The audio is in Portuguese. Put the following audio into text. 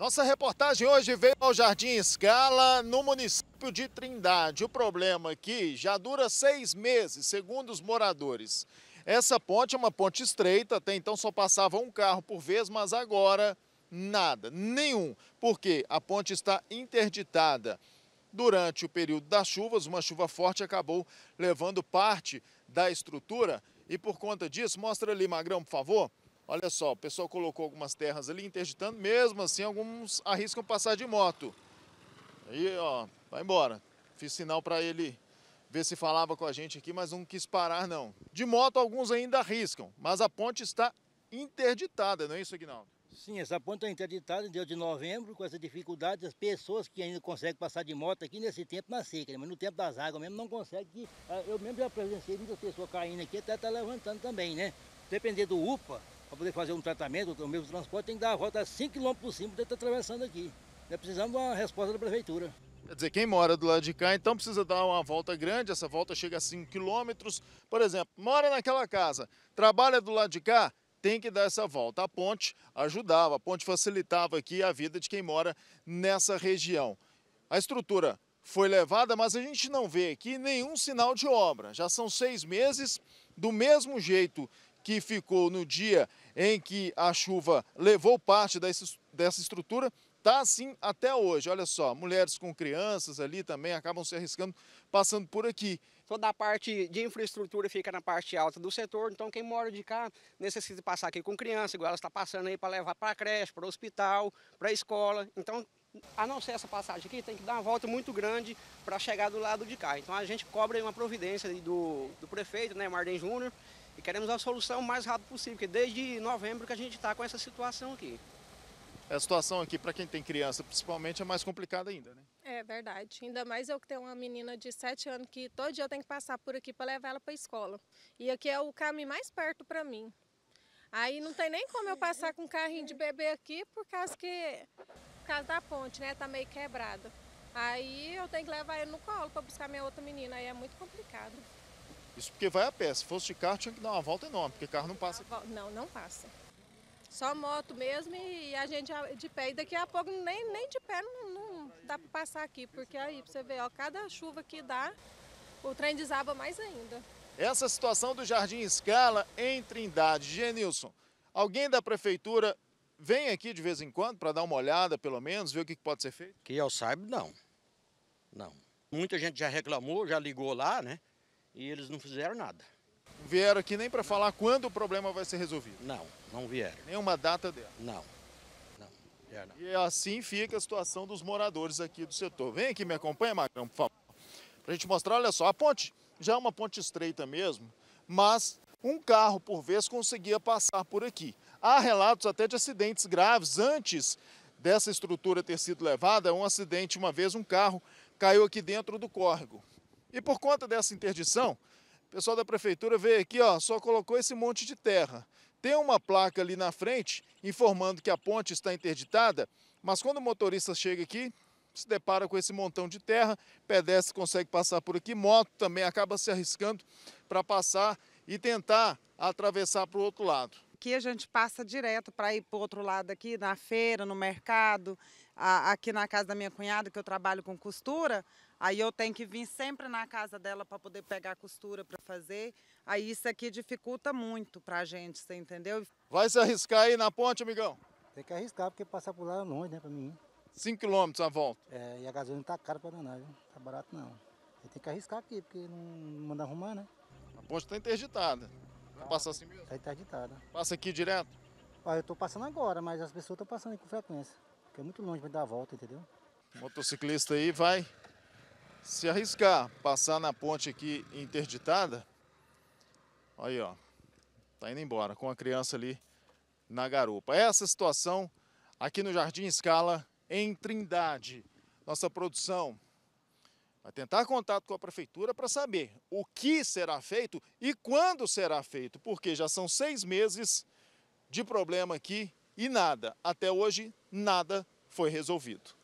Nossa reportagem hoje veio ao Jardim Escala, no município de Trindade. O problema aqui já dura seis meses, segundo os moradores. Essa ponte é uma ponte estreita, até então só passava um carro por vez, mas agora nada, nenhum, porque a ponte está interditada. Durante o período das chuvas, uma chuva forte acabou levando parte da estrutura e por conta disso, mostra ali, Magrão, por favor, Olha só, o pessoal colocou algumas terras ali interditando, mesmo assim alguns arriscam passar de moto. Aí, ó, vai embora. Fiz sinal para ele ver se falava com a gente aqui, mas não quis parar não. De moto alguns ainda arriscam, mas a ponte está interditada, não é isso, Aguinaldo? Sim, essa ponte está interditada desde novembro, com essa dificuldade, as pessoas que ainda conseguem passar de moto aqui nesse tempo na seca, né? mas no tempo das águas mesmo não consegue. Ah, eu mesmo já presenciei muitas pessoas caindo aqui, até está levantando também, né? Depender do UPA, para poder fazer um tratamento, o mesmo transporte, tem que dar a volta a 5 km por cima para estar tá atravessando aqui. precisamos de uma resposta da prefeitura. Quer dizer, quem mora do lado de cá, então precisa dar uma volta grande, essa volta chega a 5 quilômetros. Por exemplo, mora naquela casa, trabalha do lado de cá, tem que dar essa volta. A ponte ajudava, a ponte facilitava aqui a vida de quem mora nessa região. A estrutura foi levada, mas a gente não vê aqui nenhum sinal de obra. Já são seis meses, do mesmo jeito que ficou no dia em que a chuva levou parte dessa estrutura, está assim até hoje. Olha só, mulheres com crianças ali também acabam se arriscando passando por aqui. Toda a parte de infraestrutura fica na parte alta do setor, então quem mora de cá necessita passar aqui com criança, igual ela está passando aí para levar para a creche, para o hospital, para a escola. Então a não ser essa passagem aqui, tem que dar uma volta muito grande para chegar do lado de cá. Então a gente cobra uma providência do, do prefeito, né, Marden Júnior, e queremos a solução o mais rápido possível, porque desde novembro que a gente está com essa situação aqui. A situação aqui, para quem tem criança, principalmente, é mais complicada ainda, né? É verdade. Ainda mais eu que tenho uma menina de 7 anos que todo dia eu tenho que passar por aqui para levar ela para a escola. E aqui é o caminho mais perto para mim. Aí não tem nem como eu passar com um carrinho de bebê aqui por causa que por causa da ponte, né? Tá meio quebrada. Aí eu tenho que levar ele no colo para buscar minha outra menina, aí é muito complicado. Isso porque vai a pé. Se fosse de carro, tinha que dar uma volta enorme, porque carro não passa. Não, não passa. Só moto mesmo e a gente de pé. E daqui a pouco nem, nem de pé não, não dá para passar aqui, porque aí você vê, ó, cada chuva que dá, o trem desaba mais ainda. Essa situação do Jardim Escala em Trindade. Genilson, alguém da prefeitura vem aqui de vez em quando para dar uma olhada, pelo menos, ver o que pode ser feito? Que eu é saiba, não. Não. Muita gente já reclamou, já ligou lá, né? e eles não fizeram nada. vieram aqui nem para falar quando o problema vai ser resolvido? Não, não vieram. Nenhuma data dela? Não. não, não. E assim fica a situação dos moradores aqui do setor. Vem aqui, me acompanha, Magrão, por favor. Para a gente mostrar, olha só, a ponte já é uma ponte estreita mesmo, mas um carro por vez conseguia passar por aqui. Há relatos até de acidentes graves antes dessa estrutura ter sido levada. Um acidente, uma vez, um carro caiu aqui dentro do córrego. E por conta dessa interdição, o pessoal da prefeitura veio aqui, ó, só colocou esse monte de terra. Tem uma placa ali na frente informando que a ponte está interditada, mas quando o motorista chega aqui, se depara com esse montão de terra, pedestre consegue passar por aqui, moto também acaba se arriscando para passar e tentar atravessar para o outro lado. Aqui a gente passa direto para ir para o outro lado aqui, na feira, no mercado, aqui na casa da minha cunhada, que eu trabalho com costura, Aí eu tenho que vir sempre na casa dela para poder pegar a costura para fazer. Aí isso aqui dificulta muito para a gente, você entendeu? Vai se arriscar aí na ponte, amigão? Tem que arriscar, porque passar por lá é longe, né, para mim. 5 quilômetros a volta? É, e a gasolina tá cara para danar, viu? Tá barato não. Tem que arriscar aqui, porque não, manda arrumar, né? A ponte tá interditada. Vai passar assim mesmo? Tá interditada. Passa aqui direto? Ah, eu tô passando agora, mas as pessoas estão passando aí com frequência. Porque é muito longe para dar a volta, entendeu? O motociclista aí vai se arriscar passar na ponte aqui interditada, aí ó, tá indo embora com a criança ali na garupa. Essa situação aqui no Jardim Escala, em Trindade. Nossa produção vai tentar contato com a prefeitura para saber o que será feito e quando será feito, porque já são seis meses de problema aqui e nada, até hoje, nada foi resolvido.